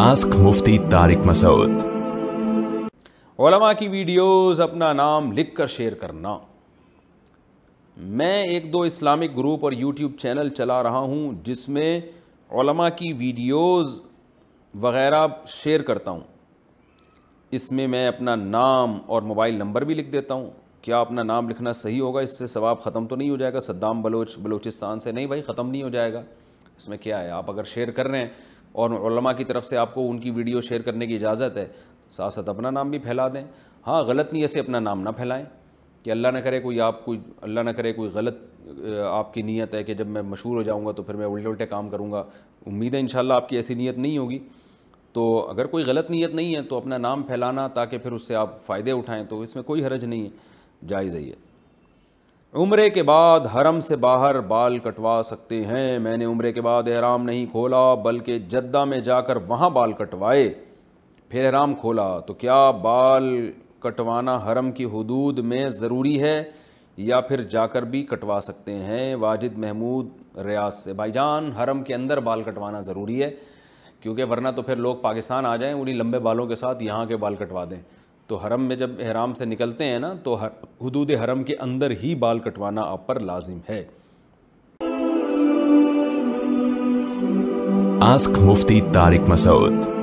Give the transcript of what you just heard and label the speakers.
Speaker 1: ask Mufti Tariq Masood
Speaker 2: ओलमा की videos अपना नाम लिखकर शेयर करना मैं एक दो इस्लामिक ग्रुप और यूट्यूब चैनल चला रहा हूँ जिसमें ओलमा की वीडियोस वगैरह शेयर करता हूँ इसमें मैं अपना नाम और मोबाइल नंबर भी लिख देता हूँ क्या अपना नाम लिखना सही होगा इससे सवाब ख़त्म तो नहीं हो जाएगा सद्दाम बलोच बलोचिस्तान से नहीं भाई ख़त्म नहीं हो जाएगा इसमें क्या है आप अगर शेयर कर रहे हैं और की तरफ से आपको उनकी वीडियो शेयर करने की इजाज़त है साथ साथ अपना नाम भी फैला दें हाँ गलत नीयत से अपना नाम ना फैलाएं कि अल्लाह ना करे कोई आप कोई अल्लाह ना करे कोई गलत आपकी नीयत है कि जब मैं मशहूर हो जाऊँगा तो फिर मैं उल्टे उल्टे काम करूँगा उम्मीद है इन आपकी ऐसी नीयत नहीं होगी तो अगर कोई गलत नीयत नहीं है तो अपना नाम फैलाना ताकि फिर उससे आप फ़ायदे उठाएँ तो इसमें कोई हरज नहीं है जायज़ ही है उम्र के बाद हरम से बाहर बाल कटवा सकते हैं मैंने उम्र के बाद एहराम नहीं खोला बल्कि जद्दा में जाकर वहाँ बाल कटवाए फिर एहराम खोला तो क्या बाल कटवाना हरम की हदूद में ज़रूरी है या फिर जाकर भी कटवा सकते हैं वाजिद महमूद रियाज से भाईजान हरम के अंदर बाल कटवाना ज़रूरी है क्योंकि वरना तो फिर लोग पाकिस्तान आ जाएं उन्हीं लंबे बालों के साथ यहाँ के बाल कटवा दें तो हरम में जब अहराम से निकलते हैं ना तो हर हदूद हरम के अंदर ही बाल कटवाना आप पर लाजिम है
Speaker 1: आस्क मुफ्ती तारिक मसूद